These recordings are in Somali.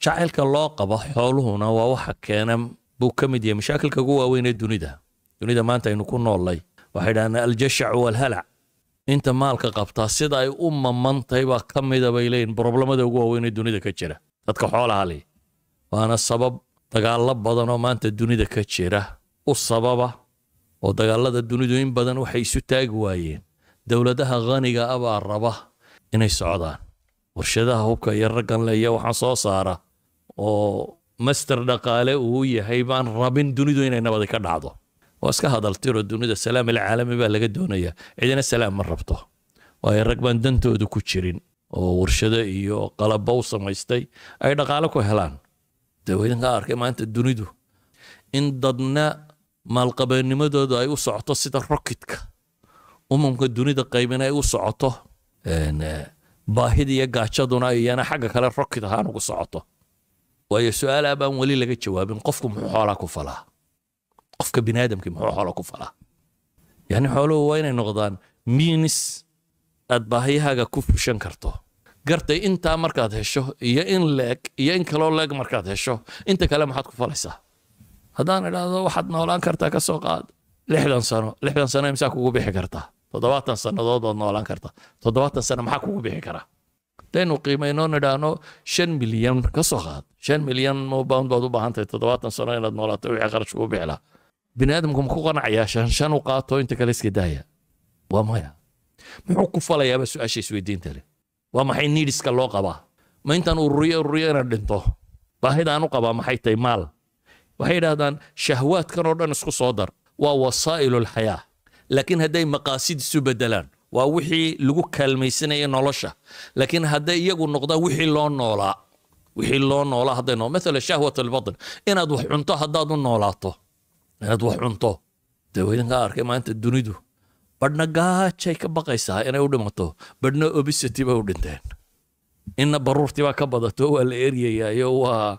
jacaylka loo qabo xooluhuna waa waxa keena buu ka mid yahay mashaakilka ugu waaweyn ee dunida dunida maanta aynu ku noolnay waxay dhahdaan aljashacu walhalac inta maalka qabtaa sida ay u mamantahay baa ka mida bay leeyihin broblemada ugu waaweyn ee dunida ka jira dadka xoolaha leh waana sabab dagaallo badan oo maanta dunida ka jira u sababa oo dagaallada dunidu in badan waxay isu taagi waayeen dowladaha khaniga abaa raba inay socdaan warshadaha hubka iyo ragganle iyo waxaan soo saara oo master dhaqaale uu yahay baan rabin dunidu inay nabadi ka dhacdo waa iska hadaltiro dunida salaam alcaalami baa laga doonayaa cidina salaam ma rabto waayo rag baan dantoodu ku jirin oo warshado iyo u samaystay ay dhaqaale ku helaan dawadankaa arkay maanta dunidu in dadna maalqabeenimadooda ay u socoto sida rokitka umamka dunida qaybina ay u socoto baahida iyo gaajaduna iyana xagga kale rokid ahaan ugu socoto waayo su-aal abaan weli laga jawaabin qofku muxuu xoolaa ku falaa qofka biniaadamkii muxuu xoola ku falaa yani xooluhu waa inay noqdaan miinis aad baahiyahaaga ku fushan karto gartay intaa markaad hesho iyo in leeg iyo in kaloo leeg markaad hesho inta kale maxaad ku falaysaa haddaan idhaahdo waxaad noolaan kartaa ka soo qaad lixdan sano lixdan sano imsaa kugu bixi kartaa toddobaatan sannadood ood noolaan karta toddobaatan sano maxaa kugu bixi karaa hadaynu qiimaynoo nidhaahno shan milyan ka soo qaad shan milyan moo baad u baahan tahay toddobaatan sano inaad noolaato wixii qarash ugu bixi lahaa bini aadamku ma ku qanacayaa shan shan u qaato inta kale iska daaya waa maya muxuu ku falayaaba su-aasha isweydiinta leh waa maxay niidiska loo qabaa ma intaan ururiyo ururiyo inaan dhinto baahidaan u qabaa maxay tahay maal waxay yidhaahdaan shahwaadkan oo dhan isku soo dar waa wasaa'il laakiin hadday maqaasid isu bedelaan waa wixii lagu kaalmaysanaya nolosha laakiin hadday iyagu noqdaan wixii loo noolaa wixii loo noolaa hadday noo maala shahwat albatin inaad wax cunto haddaad u noolaato inaad wax cunto dawadankaa arkay maanta dunidu badhna gaajay ka baqaysaa inay u dhimato badhna obisity bay u dhinteen inna baruurtibaa ka badato waa la eryayaayo waa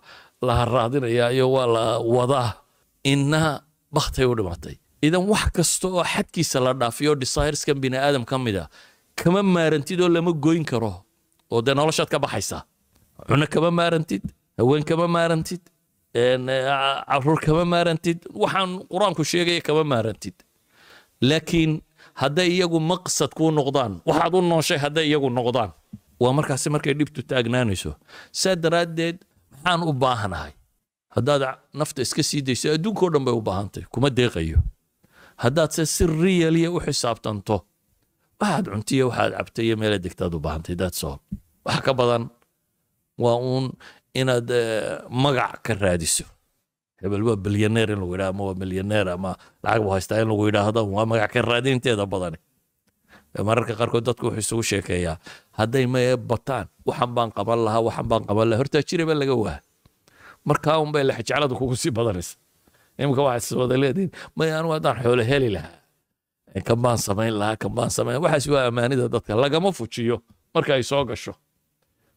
la haraadinayaa iyo waa la wadaa inna baktay u dhimatay idan wax kasta oo xadkiisa la dhaafiyo desireskan biniaadam ka mid a kama maarantid oo lama goyn karo oo dee noloshaad ka baxaysaa cunno kama maarantid haween kama maarantid e, caruur kama maarantid waxaan qur-aanku sheegaya kama maarantid laakiin hadday iyagu maqsad kuu noqdaan waxaad u nooshay hadday iyagu noqdaan waa markaasi markay dhibtu taagnaanayso saa daraaddeed maxaan u baahanahay haddaad nafta iska sii dayso adduunkao dhan bay u baahan kuma deeqayo haddaadse si riyaliya u xisaabtanto waxaad cuntiyo waxaad cabtay iyo meela degtaad u baahantay daadso waxa ka badan waa uun inaad eh, magac ka raadiso hebel waa bilyaneer in lagu yidhaha ama waa milyaneer ama lacag buu haystaa in lagu yidhaahdo waa magac ka raadinteeda badani mararka qaarkood dadku wuxuu isugu sheekeeyaa hadday mayee bataan waxan baan qaban lahaa waxan baan qaban lahaa hortaa jire baa laga waa markaa unbay lexjecladu kugu sii badanaysa imika waxaad wada leediin may anugu haddaan xoolo heli lahaa eh, kambaan samayn lahaa kambaan samayn waxaas waa ammaanida dadka lagama fujiyo marka ay soo gasho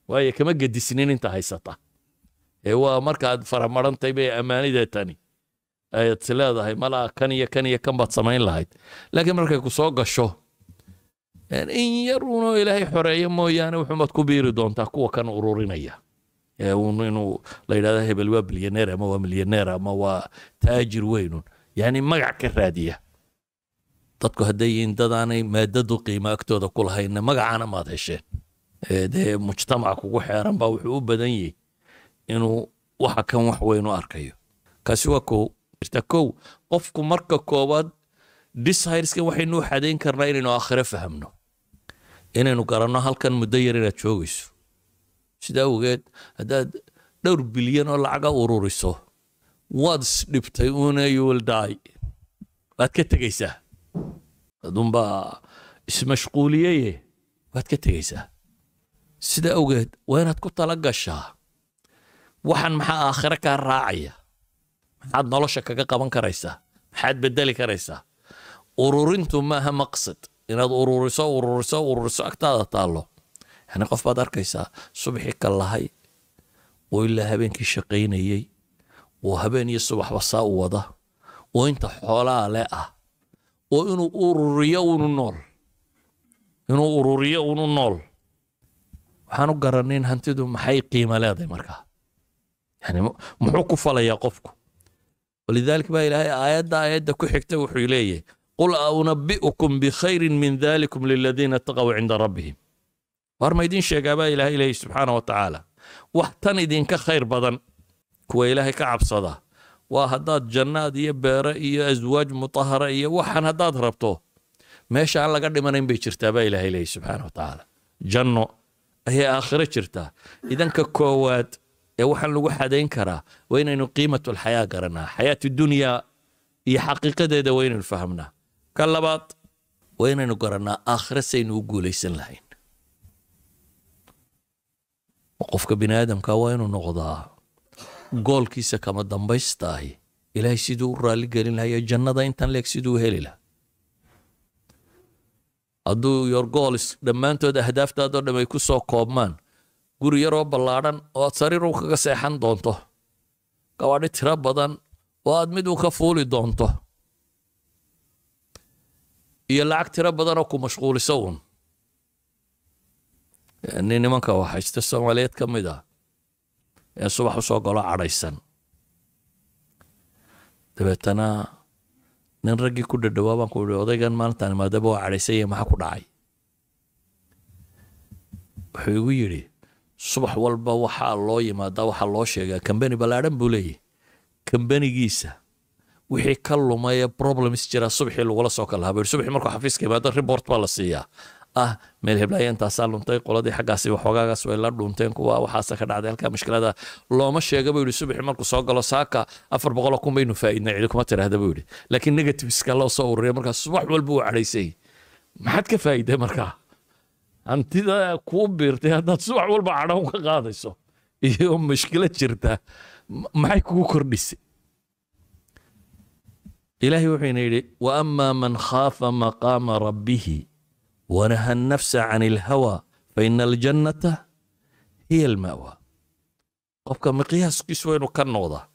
waayo kama gedisnin inta haysata ee eh, waa markaad faramarantay bay ammaanida tani ayaad is leedahay malaa kan iyo kan iyo kan baad samayn lahayd laakiin markay ku gasho eh, in yar ilaahay xoreeya mooyaane wuxumaad ku biiri doontaa kuwa kan ururinaya inuu la yidhahda hebel waa bilyaneer ama waa milyaneer ama waa taajir weynun yani magac ka raadiya dadku hadday yihiin dadaanay maadadu qiimo agtooda ku lahaynna magacaana maad hesheen dee mujtamac kugu xeeran baa wuxuu u badan yahy inuu waxa kan wax weyn u arkayo kaasi waa kow jirta kow qofku marka koowaad desireskan waxaynu xadayn karnaa inaynu aakhire fahamno inaynu garanno halkan muddo yar inaad joogayso sidaa awgeed haddaad dhowr bilyan oo lacaga ururiso waad isdhibtay una yuwildaay waad ka tegaysaa adunbaa ismashquuliyeye waad ka tegaysaa sidaa ogeed waa inaad ku tala gashaa waxaan maxaa aakhiro kaa raacaya maxaad nolosha kaga qaban karaysaa maxaad bedeli karaysaa ururintu maaha maqsad inaad ururiso ururiso ururiso agtaada taallo yani qof baad arkaysaa subaxii kallahay oo ilaa habeenkii shaqaynayey oo habeen iyo subaxba saa u wada oo inta xoolaa le ah oo inuu ururiyo unu nool inuu ururiyo unu nool waxaan u garanin hantidu maxay qiimo leedahay markaa yani muxuu ku falayaa qofku walidaalika baa ilaahay aayadda aayadda ku xigta wuxuu leeyahay qul aunabi'ukum bikhayrin min dalikum liladiina taqaw cinda rabbihim war ma idin sheegaabaa ilaahay ilaahay subxaana wa tacaala wax tan idinka khayr badan kuwa ilaahay ka cabsada waa haddaad jannaad iyo beere iyo aswaaj mutahara iyo waxaan haddaad rabto meesha aan laga dhimanayn bay jirtaa baa ilaahay ilaahay subxaana wa tacaala janno ayay aakhiro jirtaa idanka koowaad ee waxaan lagu xadayn karaa waa inaynu qiimatu alxayaa garanaa xayaati dunyaa iyo xaqiiqadeeda waa inaynu fahamnaa ka labaad waa inaynu garanaa aakhira saynu u guulaysan lahayn qofka bini aadamka waa inuu noqdaa goolkiisa kama dambaystaahi ilaahay siduu u raalli gelin iyo jannada intan leeg siduu heli laha hadduu yor gools dhammaantood ahdaaftaadoo dham ay ku soo koobmaan guri yaroo ballaadhan oo aad sariir uun kaga seexan doonto gabadhi tiro badan oo aad mid uun ka fuuli doonto iyo lacag tiro badanoo ku mashquuliso uun nimanka waxayste soomaaliyeed ka mid ah ee subax usoo golo cadhaysan dabeetana nin raggii ku dhadhawaa baan ku ihi odaygan maalintaan imaadaba waa cadhaysan yahay maxaa ku dhacay wuxuu igu yidhi subax walba waxaa loo yimaadaa waxaa loo sheegaa kambani ballaadhan buu leeyahy kambanigiisa wixii ka lumay ee problems jira subaxii lagula soo kala habayr subaxii markuu xafiiska imaado report baa la siiyaa ah meel heblaaya luntay qoladii xaggaasi waxoogaagaas way la dhuunteen kuwa waxaase ka dhacday halkaa mushkilada looma sheega buu yidhi subaxi markuu soo galo saaka afar boqoloo kun baynu faa'iidnay cidi tiraahda buu yidhi laakiin negativeska loo soo ururiya markaas subax walba uu cadhaysay maxaad ka faa'iiday markaa hantida kuu biirtay haddaad subax walba cadhan ka qaadayso iyo mushkilo jirta maxay kugu kordhisay ilaahay wuxuu yidhi wa amaa man khaafa maqaama rabbihi ونهى النفس عن الهوى فإن الجنة هي المأوى قفك مقياس كسوينو كنوضة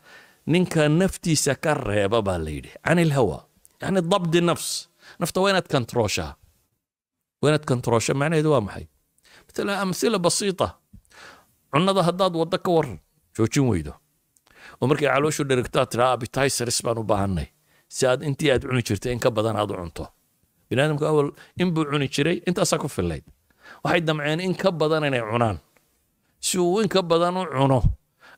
ننكا نفتي سكر يا بابا ليدي عن الهوى يعني ضبط النفس نفتا وينت كنتروشا وينت كنتروشا معنى دوام حي مثل أمثلة بسيطة عندنا ده هداد ودك ور شو تشين ويدو ومركي علوشو ديركتات رابي تايسر اسمانو باهني ساد انتي ادعوني شرتين كبدا نادو عنتو بني ادمك اول انبو عني جري انت اساكو في الليل وحيد دمعين ان كبدان اني عنان شو ان كبدان عنو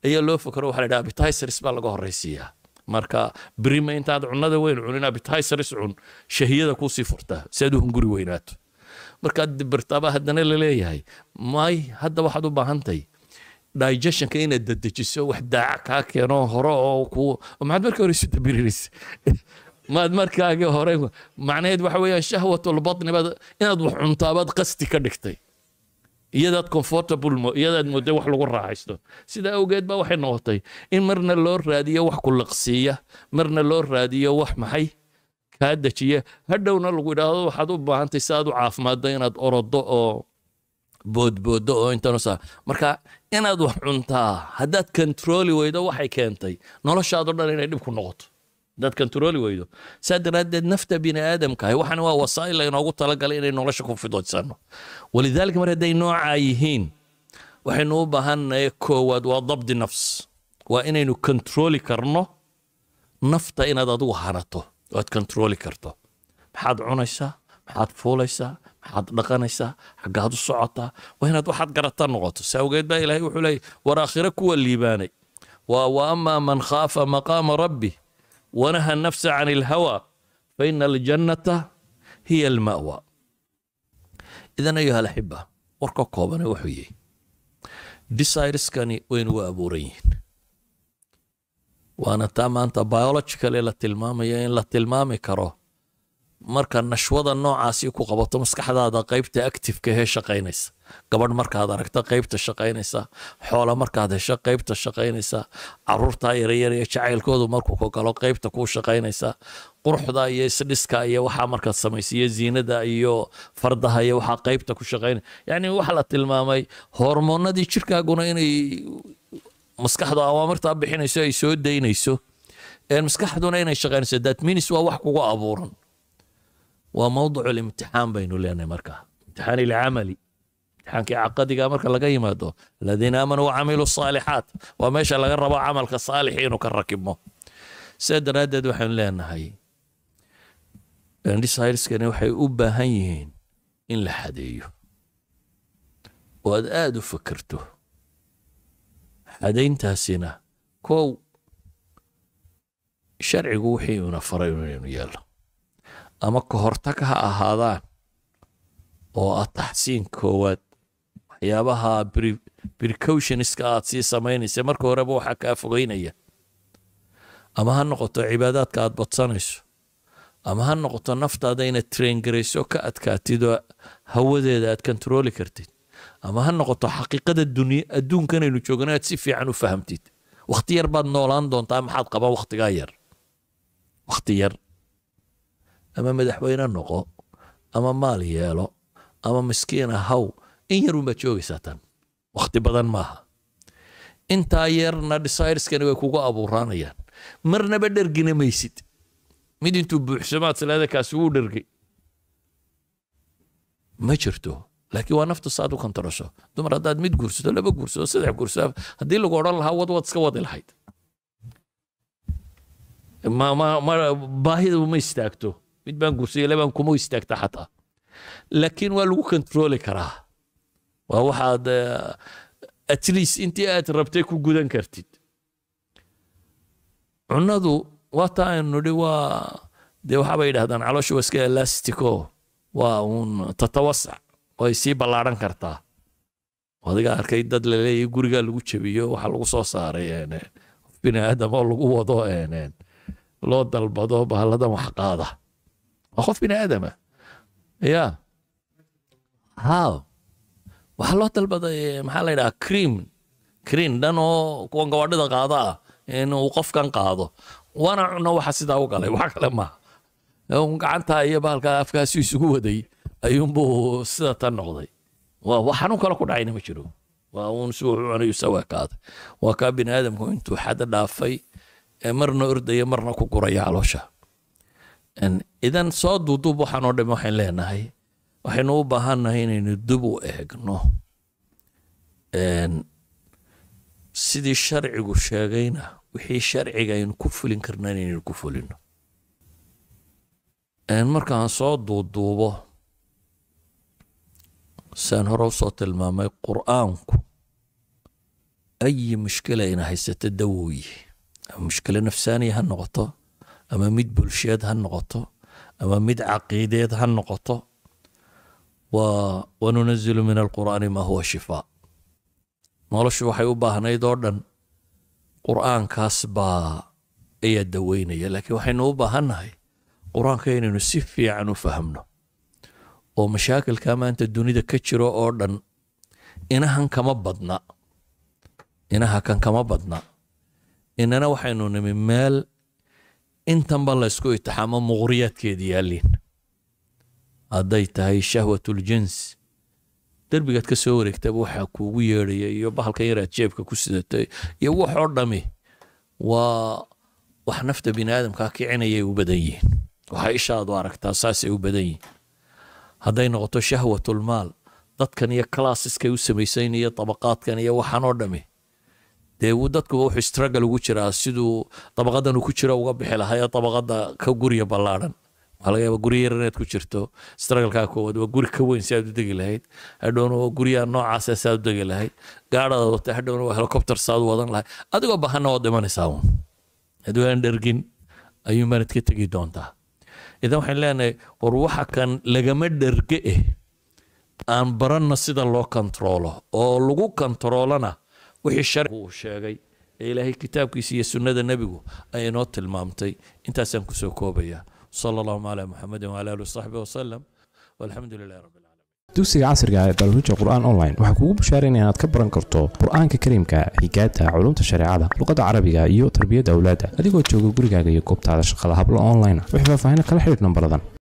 ايا لو فكروا وحالي دا بتايسرس بالغو هرسيا مركا بريما انت عد عنادة وين عنينا بتايسرس عن شهيدة كو سيفرتا سيدو هنگوري وينات مركا دي برتابة هدنا اللي هاي ماي هدا واحدو باهنتي digestion كاين ان الدجسو وحدا عكاك يا نهرو وكو ما عاد بركوريس تبريس maad markaagii horey macnaheed waxa weeyaan shahwatulbatni baad inaad wax cuntaabaad qasti ka dhigtay iyadaad comfortable iyadaad mooday wax lagu raaxaysto sidaa awgeed baa waxay noqotay in marna loo raadiyo wax kulaqsiiya marna loo raadiyo wax maxay kaa dejiya hadhowna lagu idhaahdo waxaad u baahantay si aad u caafimaaddo inaad orodo oo boodboodo oo intaanosaa marka inaad wax cuntaa haddaad kontrooli weydo waxay keentay noloshaadoo dhan inay dhib ku noqoto dad kantarooli weydo saa daraaddeed nafta biniaadamkaah waxana waa wasaa'il laynoogu talagalay inay nolosha ku fidoysano walidaalika mar hadday noocaa yihiin waxaynu u baahannahay koowaad waa dabdi nafs waa inaynu kantarooli karno nafta inaad adigu harato oo aad kantarooli karto maxaad cunaysaa maxaad fuulaysaa maxaad dhaqanaysaa xaggaad u socotaa waa inaad waxaad garata noqoto saa awgeed baa ilaahay wuxuu leeyay war aakhiro kuwa liibaanay waa wa man khaafa maqaama rabbi ونهى النفس عن الهوى فإن الجنة هي المأوى إذا أيها الأحبة warka kooban wuxuu yihi desireskani waynu abuuran yihiin waana taa maanta biologicale la tilmaamaya in la tilmaami karo marka nashwada noocaasi ku qabato maskaxdaada qaybta activeka hee shaqaynaysa gabadh markaad aragta qaybta shaqaynaysa xoola markaad hesho qaybta shaqaynaysa caruurtaa yaryar iyo jacaylkoodu markuu ka galo qaybta kuu shaqaynaysa quruxda iyo isdhiska iyo waxaa markaad samaysa iyo ziinada iyo fardaha iyo waxaa qaybta ku shaqaynaya yacni waxaa la tilmaamay hormoonadii jirkaaguna inay maskaxdu awaamirtaa bixinayso ay soo daynayso maskaxduna inay shaqaynayso that means waa wax kugu abuuran waa mawducu limtixaan baynu leenahay marka imtixaan ilcamali imtixaankii caqadiga marka laga yimaado aladiina aamanuu wacamiluu saalixaat waa meesha laga rabo camalka saalix inuu ka rakibmo sidaa daraaddeed waxaynu leenahay endishireskani waxay u baahan yihiin in la xadeeyo oo aad aada u fakerto xadayntaasina kow sharcigu wixii una faray inaynu yeelno ama ka ha ahaadaan oo ah taxsiin koowaad waxyaabaha precautionska aad sii samaynaysa marka horeba waxaa kaa fogeynaya ama ha noqoto cibaadaadka aad badsanayso ama ha noqoto naftaada inaad traingarayso ka adkaatid oo hawadeeda aad kontarooli kartid ama ha noqoto xaqiiqada adduunkanaynu joogno aad si fiican u fahamtid wakhti yar baad noolaan doontaa maxaad qaban wakhtigaa yar wakhti yar ama madaxweyne noqo ama maal yeelo ama miskiina haw in yarunbaad joogaysaa tan wakti badan maaha intaa yarna desireskani way kugu abuuraanayaan marnaba dhergina maysid mid intuu buuxsamaad salaada kaasi wuu dhergay ma jirto laakiin waa naftu saad u kontorosho dumar haddaad mid guursato laba guursado saddex guursado haddii lagu odhan lahaa wad wad iska wadi lahayd ma ma ma baahidu ma istaagto mid baan guursaday labaan kuma istaagta xataa laakiin waa lagu kontroli karaa waa waxaad eh, atleast intii aad rabtay ku gudan kartid cunadu waa taa aynu nidhi waa dee waxaabay yidhahdaan caloosha waa iska elastico waa uun tatawasac way sii ballaadhan kartaa adiga arkay dad laleeyay gurigaa lagu jebiyo waxa lagu soo saaray eh, eh, bini aadam oo lagu wado loo dalbado bahaladan wax qaada waa qof bini aadama ya how waxaa loo dalbaday maxaa la ydhaha cream cream dhan oo kuwa gabaadhida qaado ah inuu qofkan qaado waana cuno waxa sidaa u galay wax kale maaha gacanta iyo bahalka afkaasi isugu waday ayuunbuu sida tan noqday wax xanuun kale ku dhacayna ma jiro waa uun si wuxuu cunayu sawaa kaaday waa kaa bini aadamku intuu xada dhaafay ee marna ordaya marna ku guraya caloosha idan soo duuduub waxaanoo dham waxaan leenahay waxaynu u baahannahay inaynu dub u eegno sidii sharcigu sheegayna wixii sharciga aynu ku fulin karna inaynu ku fulino markaan soo duuduubo saan hore usoo tilmaamay qur-aanku ayi mushkila ina haysato dawowyi mushkilo nafsaaniya ha noqoto ama mid bulsheed ha noqoto ama mid caqiideed ha noqoto waa wanunazilu min alqur'aani maa huwa shifaa noloshu waxay u baahnayd oo dhan qur'aankaas baa ayaa daweynaya laakiin waxaynu u baahannahay qur-aanka inaynu si fiican u fahmno oo mashaakilkaa maanta dunida ka jiro oo dhan inahan kama badna inaha kan kama badna inana waxaynu nimi meel intanba laysku itixaamo muqhriyaadkeeda yaalliin hadday tahay shahwatuljins derbigaad ka soo wareegtaba waxaa kuugu yeedhaya iyo bahalkan yaraad jeebka ku sidatay iyo wax oo dhami waa wax nafta bini aadamkaa kicinayay u badan yihiin waxaa ishaadu aragtaa saasay u badan yihiin hadday noqoto shahwatulmaal dadkan iyo kalaasiskay u samaysayn iyo tabaqaadkan iyo waxaan oo dhami dee dadku wuxuu struggle ugu jiraa siduu dabaqadan uu ku jiro uga bixi lahaa dabaqada ka guriga ballaadhan waxaa laga yaabaa guri yar inaad ku jirto struggle koowaad waa guri ka weyn si aad u degi lahayd hadhowna waa guriyaa noocaasa ah si u degi lahayd gaadhaada wata hadhowna waa helicopter saad u wadan lahayd adigoo bahana waad imanaysaa uun haddii aan dhergin ayuu manad ka tegi doontaa idan waxaan leenahay war waxa kan lagama dherge eh aan baranna sida loo kantaroolo oo lagu kantaroolana wixii sharci uu sheegay ee ilaahay kitaabkiisa iyo sunnada nebigu ay inoo tilmaamtay intaasaan kusoo koobaya sala allahuma calaa muxamedin wala ali wasaxbi wasalam walxamdu lilahi rabbi dugsiga casriga ah ee barnaamijka qur-aan online waxaa kugu bushaaraynaya inaad ka baran karto qur-aanka kariimka higaada culumta shareecada luqadda carabiga iyo tarbiyadda awlaada adigoo jooga gurigaaga iyo goobtaada shaqada hablo online ah. wix faahfaahinna kala xidhiir nambaradan